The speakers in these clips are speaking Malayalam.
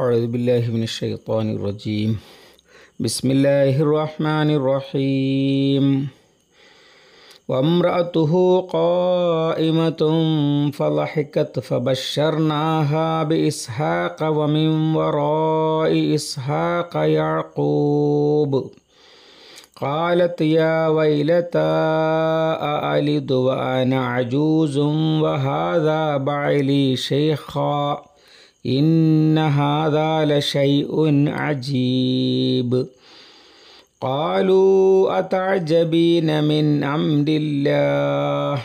أعوذ بالله من الشيطان الرجيم بسم الله الرحمن الرحيم وامرأته قائمة فضحكت فبشرناها بإسحاق ومن وراء إسحاق يعقوب قالت يا ويلتى أألد وأنا عجوز وهذا بعلي شيخا إن هذا لشيء عجيب قالوا أتعجبين من أمر الله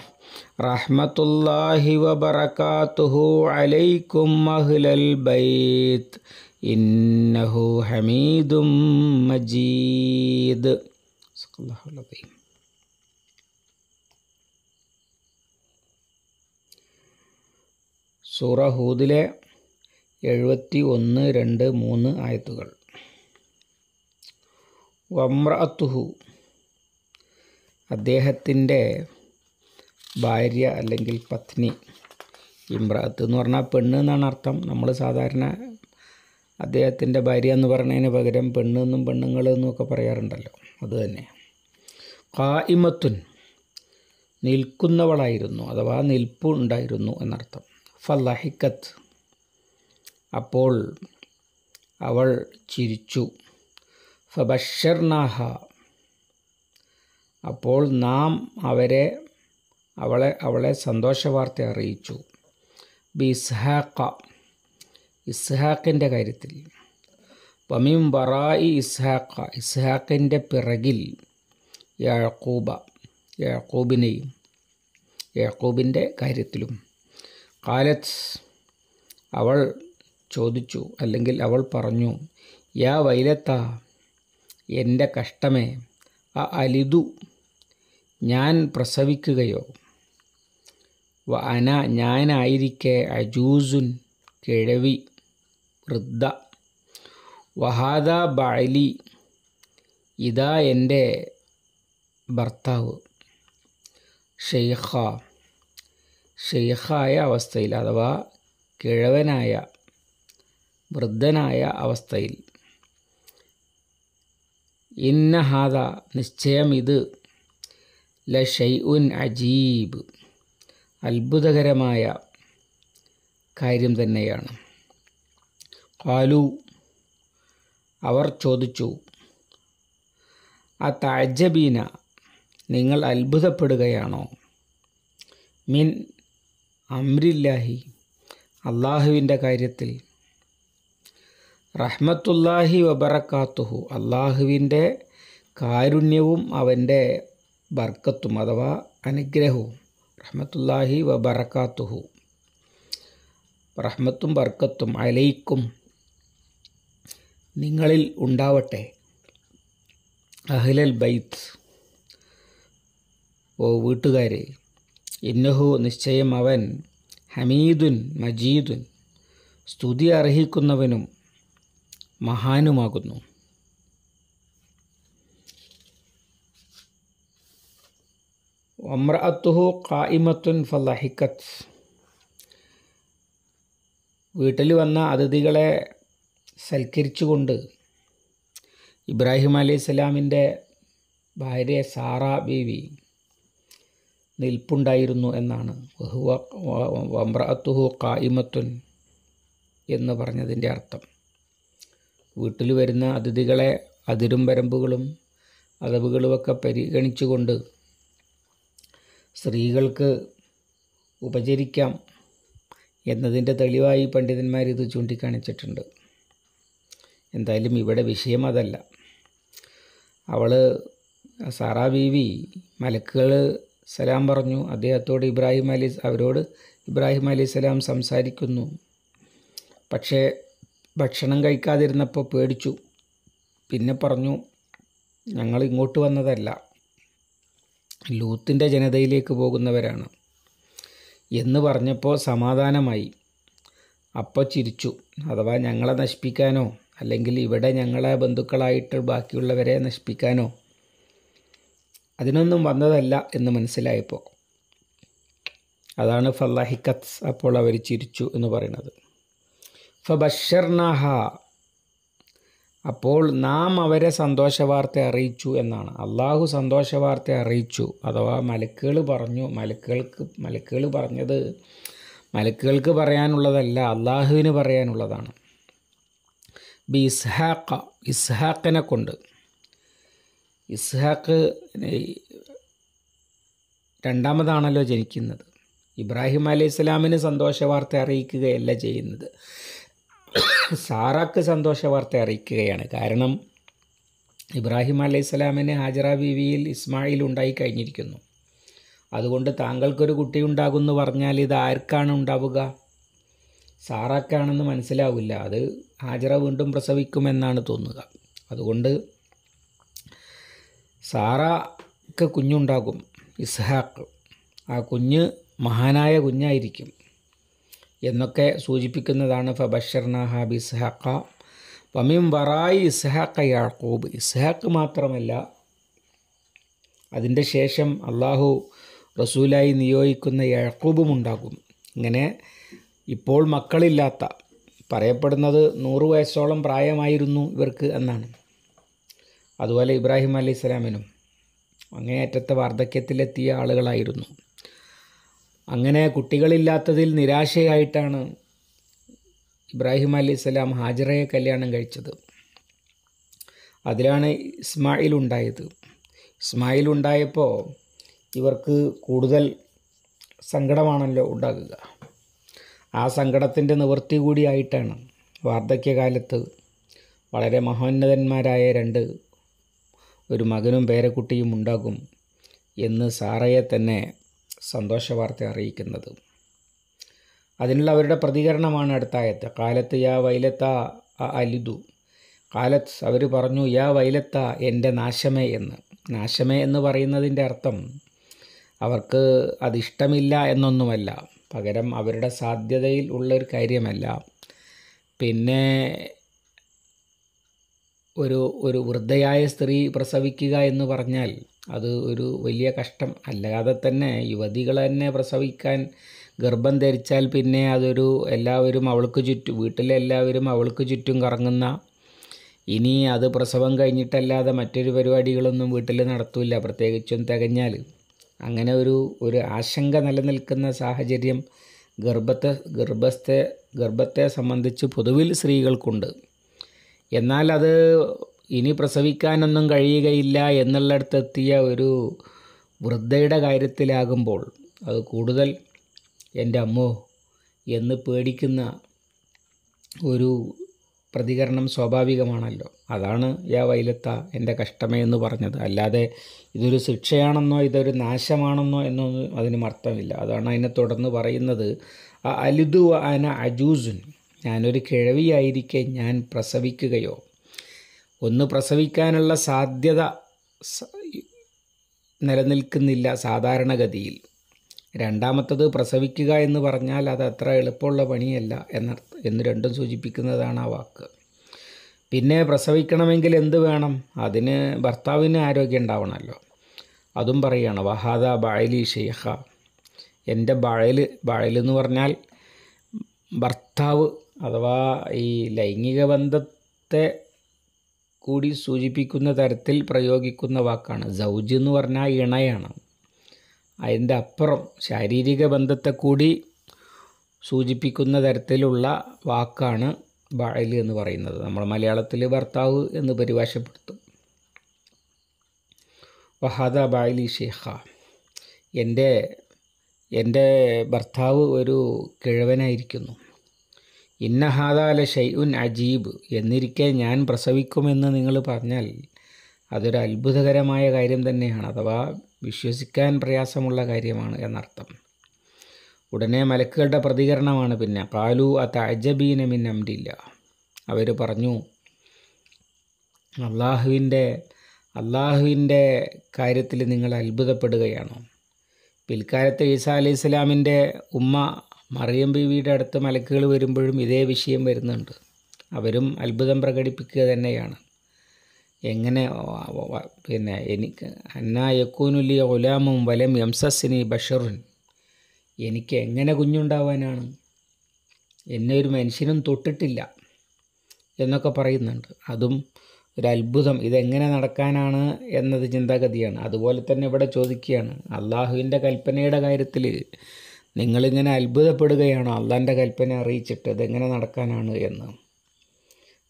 رحمة الله وبركاته عليكم أهل البيت إنه حميد مجيد صدق الله العظيم സൂറ ഹൂദിലെ എഴുപത്തി ഒന്ന് രണ്ട് മൂന്ന് ആയത്തുകൾ വമ്രഅത്തുഹു അദ്ദേഹത്തിൻ്റെ ഭാര്യ അല്ലെങ്കിൽ പത്നി ഇമ്രാത്ത് എന്ന് പറഞ്ഞാൽ പെണ്ണ് എന്നാണ് അർത്ഥം നമ്മൾ സാധാരണ അദ്ദേഹത്തിൻ്റെ ഭാര്യ എന്ന് പറഞ്ഞതിന് പകരം പെണ്ണ് എന്നും പെണ്ണുങ്ങൾ എന്നൊക്കെ പറയാറുണ്ടല്ലോ അതുതന്നെ കാ ഇമത്തുൻ നിൽക്കുന്നവളായിരുന്നു അഥവാ നിൽപ്പുണ്ടായിരുന്നു എന്നർത്ഥം ഫല്ലഹിക്കത്ത് അപ്പോൾ അവൾ ചിരിച്ചു ഫബഷർനാഹ അപ്പോൾ നാം അവരെ അവളെ അവളെ സന്തോഷവാർത്ത അറിയിച്ചു ബി ഇസ്ഹാഖ ഇസ്ഹാക്കിൻ്റെ കാര്യത്തിൽ വമിം വറായി ഇസ്ഹാഖ ഇസ്ഹാക്കിൻ്റെ പിറകിൽ യാക്കൂബ യാക്കൂബിനെയും യാക്കൂബിൻ്റെ കാര്യത്തിലും കാലത്ത് അവൾ ചോദിച്ചു അല്ലെങ്കിൽ അവൾ പറഞ്ഞു യാ വൈലത്ത എൻ്റെ കഷ്ടമേ ആ അലിതു ഞാൻ പ്രസവിക്കുകയോ വ അന ഞാനായിരിക്കെ അജൂസുൻ കിഴവി വൃദ്ധ വഹാദ ബാലി ഇതാ എൻ്റെ ഭർത്താവ് ഷെയ്ഖ ഷെയ്ഖായ അവസ്ഥയിൽ അഥവാ കിഴവനായ വൃദ്ധനായ അവസ്ഥയിൽ ഇന്നഹാദ നിശ്ചയം ഇത് ല ഉൻ അജീബ് അത്ഭുതകരമായ കാര്യം തന്നെയാണ് കാലു അവർ ചോദിച്ചു ആ താജബീന നിങ്ങൾ അത്ഭുതപ്പെടുകയാണോ മിൻ അമ്രില്ലാഹി അള്ളാഹുവിൻ്റെ കാര്യത്തിൽ റഹ്മത്തുല്ലാഹി വബറക്കാത്തുഹു അള്ളാഹുവിൻ്റെ കാരുണ്യവും അവൻ്റെ ബർക്കത്തും അഥവാ അനുഗ്രഹവും റഹ്മത്തുല്ലാഹി വബറക്കാത്തുഹു റഹ്മത്തും ബർക്കത്തും അലയിക്കും നിങ്ങളിൽ ഉണ്ടാവട്ടെ അഹ്ലൽ ബൈത്ത് ഓ വീട്ടുകാരെ ഇന്നഹു നിശ്ചയം അവൻ ഹമീദുൻ മജീദുൻ സ്തുതി അർഹിക്കുന്നവനും മഹാനുമാകുന്നു അമ്രഅത്തുഹു കായിമത്തുൻ ഫലഹിക്കത്ത് വീട്ടിൽ വന്ന അതിഥികളെ സൽക്കരിച്ചുകൊണ്ട് ഇബ്രാഹിം അലൈഹി സ്വലാമിൻ്റെ ഭാര്യ സാറ ബീവി നിൽപ്പുണ്ടായിരുന്നു എന്നാണ് വഹുവ വമ്രഅത്തുഹു കായിമത്തുൻ എന്ന് പറഞ്ഞതിൻ്റെ അർത്ഥം വീട്ടിൽ വരുന്ന അതിഥികളെ അതിരും വരമ്പുകളും അതവുകളുമൊക്കെ പരിഗണിച്ചുകൊണ്ട് സ്ത്രീകൾക്ക് ഉപചരിക്കാം എന്നതിൻ്റെ തെളിവായി പണ്ഡിതന്മാർ ഇത് ചൂണ്ടിക്കാണിച്ചിട്ടുണ്ട് എന്തായാലും ഇവിടെ വിഷയം അതല്ല അവൾ സാറാ ബീവി മലക്കുകൾ സലാം പറഞ്ഞു അദ്ദേഹത്തോട് ഇബ്രാഹിം അലി അവരോട് ഇബ്രാഹിം അലി സലാം സംസാരിക്കുന്നു പക്ഷേ ഭക്ഷണം കഴിക്കാതിരുന്നപ്പോൾ പേടിച്ചു പിന്നെ പറഞ്ഞു ഞങ്ങൾ ഇങ്ങോട്ട് വന്നതല്ല ലൂത്തിൻ്റെ ജനതയിലേക്ക് പോകുന്നവരാണ് എന്ന് പറഞ്ഞപ്പോൾ സമാധാനമായി അപ്പോൾ ചിരിച്ചു അഥവാ ഞങ്ങളെ നശിപ്പിക്കാനോ അല്ലെങ്കിൽ ഇവിടെ ഞങ്ങളെ ബന്ധുക്കളായിട്ട് ബാക്കിയുള്ളവരെ നശിപ്പിക്കാനോ അതിനൊന്നും വന്നതല്ല എന്ന് മനസ്സിലായപ്പോൾ അതാണ് ഫല്ലാഹിക്കത്ത് അപ്പോൾ അവർ ചിരിച്ചു എന്ന് പറയുന്നത് ഫബഷർനാഹ അപ്പോൾ നാം അവരെ സന്തോഷവാർത്ത അറിയിച്ചു എന്നാണ് അള്ളാഹു സന്തോഷവാർത്ത അറിയിച്ചു അഥവാ മലക്കുകൾ പറഞ്ഞു മലക്കുകൾക്ക് മലക്കുകൾ പറഞ്ഞത് മലക്കുകൾക്ക് പറയാനുള്ളതല്ല അള്ളാഹുവിന് പറയാനുള്ളതാണ് ബി ഇസ്ഹാഖ ഇസ്ഹാഖിനെ കൊണ്ട് ഇസ്ഹാഖ് രണ്ടാമതാണല്ലോ ജനിക്കുന്നത് ഇബ്രാഹിം അലൈഹി ഇസ്ലാമിന് സന്തോഷവാർത്ത അറിയിക്കുകയല്ല ചെയ്യുന്നത് സാറാക്ക് സന്തോഷ വാർത്ത അറിയിക്കുകയാണ് കാരണം ഇബ്രാഹിം അലൈഹി ഹാജറ ബിവിയിൽ ഇസ്മായിൽ ഉണ്ടായി കഴിഞ്ഞിരിക്കുന്നു അതുകൊണ്ട് താങ്കൾക്കൊരു കുട്ടി ഉണ്ടാകുമെന്ന് പറഞ്ഞാൽ ഇത് ആർക്കാണ് ഉണ്ടാവുക സാറാക്കാണെന്ന് മനസ്സിലാവില്ല അത് ഹാജറ വീണ്ടും പ്രസവിക്കുമെന്നാണ് തോന്നുക അതുകൊണ്ട് സാറാക്ക് കുഞ്ഞുണ്ടാകും ഇസ്ഹാക്ക് ആ കുഞ്ഞ് മഹാനായ കുഞ്ഞായിരിക്കും എന്നൊക്കെ സൂചിപ്പിക്കുന്നതാണ് ഫബഷർനാഹ ബിസ്ഹാഖ പമിം വറായി ഇസ്ഹാഖ യാക്കൂബ് ഇസ്ഹാക്ക് മാത്രമല്ല അതിൻ്റെ ശേഷം അള്ളാഹു റസൂലായി നിയോഗിക്കുന്ന യാക്കൂബും ഉണ്ടാകും ഇങ്ങനെ ഇപ്പോൾ മക്കളില്ലാത്ത പറയപ്പെടുന്നത് നൂറ് വയസ്സോളം പ്രായമായിരുന്നു ഇവർക്ക് എന്നാണ് അതുപോലെ ഇബ്രാഹിം അലൈഹി സ്വലാമിനും അങ്ങേയറ്റത്തെ വാർദ്ധക്യത്തിലെത്തിയ ആളുകളായിരുന്നു അങ്ങനെ കുട്ടികളില്ലാത്തതിൽ നിരാശയായിട്ടാണ് ഇബ്രാഹിം അലി ഇസ്ലാം ഹാജറയെ കല്യാണം കഴിച്ചത് അതിലാണ് ഇസ്മായിൽ ഉണ്ടായത് ഇസ്മായിൽ ഉണ്ടായപ്പോൾ ഇവർക്ക് കൂടുതൽ സങ്കടമാണല്ലോ ഉണ്ടാകുക ആ സങ്കടത്തിൻ്റെ നിവൃത്തി കൂടിയായിട്ടാണ് വാർദ്ധക്യകാലത്ത് വളരെ മഹോന്നതന്മാരായ രണ്ട് ഒരു മകനും പേരക്കുട്ടിയും ഉണ്ടാകും എന്ന് സാറയെ തന്നെ സന്തോഷ വാർത്ത അറിയിക്കുന്നത് അതിനുള്ള അവരുടെ പ്രതികരണമാണ് അടുത്തായത് കാലത്ത് യാ വൈലത്ത അലിദു കാലത്ത് അവർ പറഞ്ഞു യാ വൈലത്ത എൻ്റെ നാശമേ എന്ന് നാശമേ എന്ന് പറയുന്നതിൻ്റെ അർത്ഥം അവർക്ക് അതിഷ്ടമില്ല എന്നൊന്നുമല്ല പകരം അവരുടെ സാധ്യതയിൽ ഉള്ളൊരു കാര്യമല്ല പിന്നെ ഒരു ഒരു വൃദ്ധയായ സ്ത്രീ പ്രസവിക്കുക എന്ന് പറഞ്ഞാൽ അത് ഒരു വലിയ കഷ്ടം അല്ലാതെ തന്നെ യുവതികൾ തന്നെ പ്രസവിക്കാൻ ഗർഭം ധരിച്ചാൽ പിന്നെ അതൊരു എല്ലാവരും അവൾക്ക് ചുറ്റും വീട്ടിലെല്ലാവരും അവൾക്ക് ചുറ്റും കറങ്ങുന്ന ഇനി അത് പ്രസവം കഴിഞ്ഞിട്ടല്ലാതെ മറ്റൊരു പരിപാടികളൊന്നും വീട്ടിൽ നടത്തൂല പ്രത്യേകിച്ചും തികഞ്ഞാൽ അങ്ങനെ ഒരു ഒരു ആശങ്ക നിലനിൽക്കുന്ന സാഹചര്യം ഗർഭത്തെ ഗർഭസ്ഥ ഗർഭത്തെ സംബന്ധിച്ച് പൊതുവിൽ സ്ത്രീകൾക്കുണ്ട് എന്നാൽ അത് ഇനി പ്രസവിക്കാനൊന്നും കഴിയുകയില്ല എന്നുള്ളിടത്തെത്തിയ ഒരു വൃദ്ധയുടെ കാര്യത്തിലാകുമ്പോൾ അത് കൂടുതൽ എൻ്റെ അമ്മോ എന്ന് പേടിക്കുന്ന ഒരു പ്രതികരണം സ്വാഭാവികമാണല്ലോ അതാണ് യാ വൈലത്ത എൻ്റെ കഷ്ടമേ എന്ന് പറഞ്ഞത് അല്ലാതെ ഇതൊരു ശിക്ഷയാണെന്നോ ഇതൊരു നാശമാണെന്നോ എന്നൊന്നും അതിനും അർത്ഥമില്ല അതാണ് അതിനെ തുടർന്ന് പറയുന്നത് അലുദു അന അജൂസുൻ ഞാനൊരു കിഴവിയായിരിക്കെ ഞാൻ പ്രസവിക്കുകയോ ഒന്ന് പ്രസവിക്കാനുള്ള സാധ്യത നിലനിൽക്കുന്നില്ല സാധാരണഗതിയിൽ രണ്ടാമത്തത് പ്രസവിക്കുക എന്ന് പറഞ്ഞാൽ അത് അത്ര എളുപ്പമുള്ള പണിയല്ല എന്നർത്ഥം എന്ന് രണ്ടും സൂചിപ്പിക്കുന്നതാണ് ആ വാക്ക് പിന്നെ പ്രസവിക്കണമെങ്കിൽ എന്ത് വേണം അതിന് ഭർത്താവിന് ആരോഗ്യം ഉണ്ടാവണമല്ലോ അതും പറയുകയാണ് വഹാദ ബായലി ഷെയ്ഹ എൻ്റെ ബായൽ ബായൽ എന്ന് പറഞ്ഞാൽ ഭർത്താവ് അഥവാ ഈ ലൈംഗിക ബന്ധത്തെ കൂടി സൂചിപ്പിക്കുന്ന തരത്തിൽ പ്രയോഗിക്കുന്ന വാക്കാണ് സൗജ് എന്ന് പറഞ്ഞാൽ ഇണയാണ് അതിൻ്റെ അപ്പുറം ശാരീരിക ബന്ധത്തെ കൂടി സൂചിപ്പിക്കുന്ന തരത്തിലുള്ള വാക്കാണ് ബാഴൽ എന്ന് പറയുന്നത് നമ്മൾ മലയാളത്തിൽ ഭർത്താവ് എന്ന് പരിഭാഷപ്പെടുത്തും വഹാദ ബായലി ഷേഖ എൻ്റെ എൻ്റെ ഭർത്താവ് ഒരു കിഴവനായിരിക്കുന്നു ഇന്നഹാദാല ഷൈഉൻ അജീബ് എന്നിരിക്കെ ഞാൻ പ്രസവിക്കുമെന്ന് നിങ്ങൾ പറഞ്ഞാൽ അതൊരു അത്ഭുതകരമായ കാര്യം തന്നെയാണ് അഥവാ വിശ്വസിക്കാൻ പ്രയാസമുള്ള കാര്യമാണ് എന്നർത്ഥം ഉടനെ മലക്കുകളുടെ പ്രതികരണമാണ് പിന്നെ പാലു അത്ത അജബീനമിൻ അമ്പില്ല അവർ പറഞ്ഞു അള്ളാഹുവിൻ്റെ അള്ളാഹുവിൻ്റെ കാര്യത്തിൽ നിങ്ങൾ അത്ഭുതപ്പെടുകയാണോ പിൽക്കാലത്ത് ഈസാ അലൈഹി ഇസ്ലാമിൻ്റെ ഉമ്മ മറിയം ബീവിയുടെ അടുത്ത മലക്കുകൾ വരുമ്പോഴും ഇതേ വിഷയം വരുന്നുണ്ട് അവരും അത്ഭുതം പ്രകടിപ്പിക്കുക തന്നെയാണ് എങ്ങനെ പിന്നെ എനിക്ക് അന്ന യക്കൂനുലിയ ഒലാമും വലം യംസസിനി ബഷറുൻ എനിക്ക് എങ്ങനെ കുഞ്ഞുണ്ടാവാനാണ് എന്നെ ഒരു മനുഷ്യനും തൊട്ടിട്ടില്ല എന്നൊക്കെ പറയുന്നുണ്ട് അതും ഒരു അത്ഭുതം ഇതെങ്ങനെ നടക്കാനാണ് എന്നത് ചിന്താഗതിയാണ് അതുപോലെ തന്നെ ഇവിടെ ചോദിക്കുകയാണ് അള്ളാഹുവിൻ്റെ കൽപ്പനയുടെ കാര്യത്തിൽ നിങ്ങളിങ്ങനെ അത്ഭുതപ്പെടുകയാണ് അള്ളാൻ്റെ കൽപ്പന അറിയിച്ചിട്ട് ഇതെങ്ങനെ നടക്കാനാണ് എന്ന്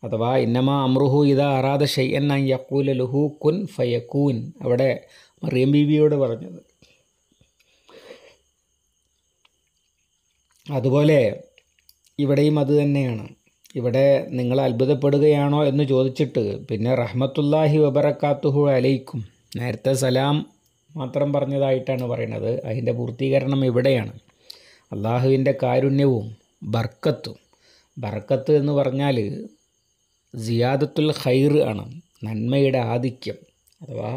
അഥവാ ഇന്നമ അമ്രുഹു ഇത അറാദ ഷയ്യൻ യക്കൂല ലുഹു കുൻ ഫയക്കൂൻ അവിടെ മറിയം ബീവിയോട് പറഞ്ഞത് അതുപോലെ ഇവിടെയും അത് തന്നെയാണ് ഇവിടെ നിങ്ങൾ അത്ഭുതപ്പെടുകയാണോ എന്ന് ചോദിച്ചിട്ട് പിന്നെ റഹ്മത്തുല്ലാഹി വബറക്കാത്തുഹു അലൈക്കും നേരത്തെ സലാം മാത്രം പറഞ്ഞതായിട്ടാണ് പറയുന്നത് അതിൻ്റെ പൂർത്തീകരണം ഇവിടെയാണ് അള്ളാഹുവിൻ്റെ കാരുണ്യവും ബർക്കത്തും ബർക്കത്ത് എന്ന് പറഞ്ഞാൽ സിയാദത്തുൽ ഹൈർ ആണ് നന്മയുടെ ആധിക്യം അഥവാ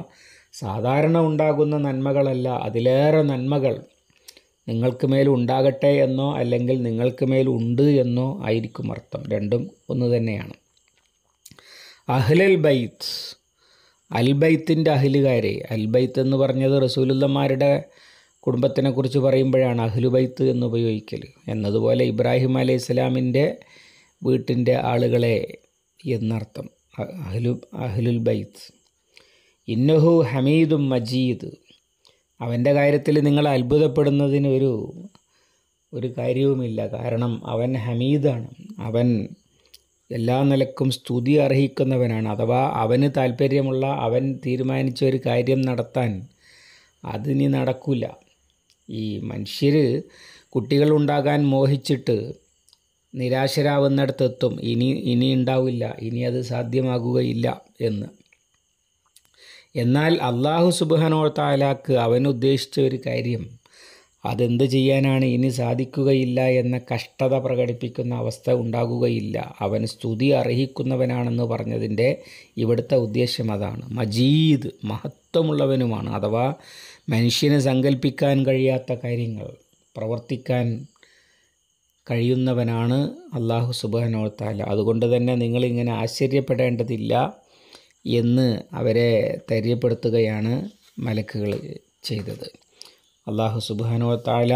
സാധാരണ ഉണ്ടാകുന്ന നന്മകളല്ല അതിലേറെ നന്മകൾ നിങ്ങൾക്ക് മേൽ ഉണ്ടാകട്ടെ എന്നോ അല്ലെങ്കിൽ നിങ്ങൾക്ക് മേൽ ഉണ്ട് എന്നോ ആയിരിക്കും അർത്ഥം രണ്ടും ഒന്ന് തന്നെയാണ് അഹ്ലൽ ബൈത്ത് അൽബൈത്തിൻ്റെ അഹിലുകാരെ അൽബൈത്ത് എന്ന് പറഞ്ഞത് റസൂലുല്ലമാരുടെ കുടുംബത്തിനെക്കുറിച്ച് പറയുമ്പോഴാണ് അഹ്ലുബൈത്ത് എന്ന് ഉപയോഗിക്കൽ എന്നതുപോലെ ഇബ്രാഹിം അലി ഇസ്ലാമിൻ്റെ വീട്ടിൻ്റെ ആളുകളെ എന്നർത്ഥം അഹ്ലു അഹ്ലുൽ ബൈത്ത് ഇന്നഹു ഹമീദും മജീദ് അവൻ്റെ കാര്യത്തിൽ നിങ്ങൾ അത്ഭുതപ്പെടുന്നതിന് ഒരു ഒരു കാര്യവുമില്ല കാരണം അവൻ ഹമീദാണ് അവൻ എല്ലാ നിലക്കും സ്തുതി അർഹിക്കുന്നവനാണ് അഥവാ അവന് താല്പര്യമുള്ള അവൻ തീരുമാനിച്ച ഒരു കാര്യം നടത്താൻ അതിനി നടക്കില്ല ഈ മനുഷ്യർ കുട്ടികളുണ്ടാകാൻ മോഹിച്ചിട്ട് നിരാശരാവുന്നിടത്തെത്തും ഇനി ഇനി ഉണ്ടാവില്ല ഇനി അത് സാധ്യമാകുകയില്ല എന്ന് എന്നാൽ അള്ളാഹു താലാക്ക് അവനുദ്ദേശിച്ച ഒരു കാര്യം അതെന്ത് ചെയ്യാനാണ് ഇനി സാധിക്കുകയില്ല എന്ന കഷ്ടത പ്രകടിപ്പിക്കുന്ന അവസ്ഥ ഉണ്ടാകുകയില്ല അവൻ സ്തുതി അർഹിക്കുന്നവനാണെന്ന് പറഞ്ഞതിൻ്റെ ഇവിടുത്തെ ഉദ്ദേശം അതാണ് മജീദ് മഹത്വമുള്ളവനുമാണ് അഥവാ മനുഷ്യന് സങ്കല്പിക്കാൻ കഴിയാത്ത കാര്യങ്ങൾ പ്രവർത്തിക്കാൻ കഴിയുന്നവനാണ് അള്ളാഹു സുബാനോത്താല അതുകൊണ്ട് തന്നെ നിങ്ങളിങ്ങനെ ആശ്ചര്യപ്പെടേണ്ടതില്ല എന്ന് അവരെ ധൈര്യപ്പെടുത്തുകയാണ് മലക്കുകൾ ചെയ്തത് അള്ളാഹു സുബാനോത്താല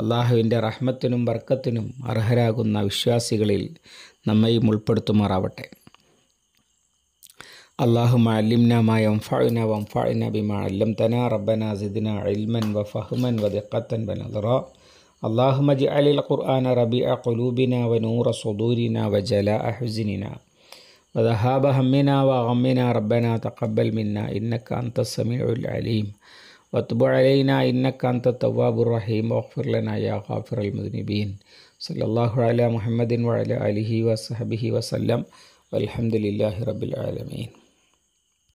അള്ളാഹുവിൻ്റെ റഹ്മത്തിനും വർക്കത്തിനും അർഹരാകുന്ന വിശ്വാസികളിൽ നമ്മയും ഉൾപ്പെടുത്തുമാറാവട്ടെ اللهم علمنا ما ينفعنا وانفعنا بما علمتنا ربنا زدنا علما وفهما ودقة ونظرا اللهم اجعل القرآن ربيع قلوبنا ونور صدورنا وجلاء حزننا وذهاب همنا وغمنا ربنا تقبل منا إنك أنت السميع العليم واتب علينا إنك أنت التواب الرحيم واغفر لنا يا غافر المذنبين صلى الله على محمد وعلى آله وصحبه وسلم والحمد لله رب العالمين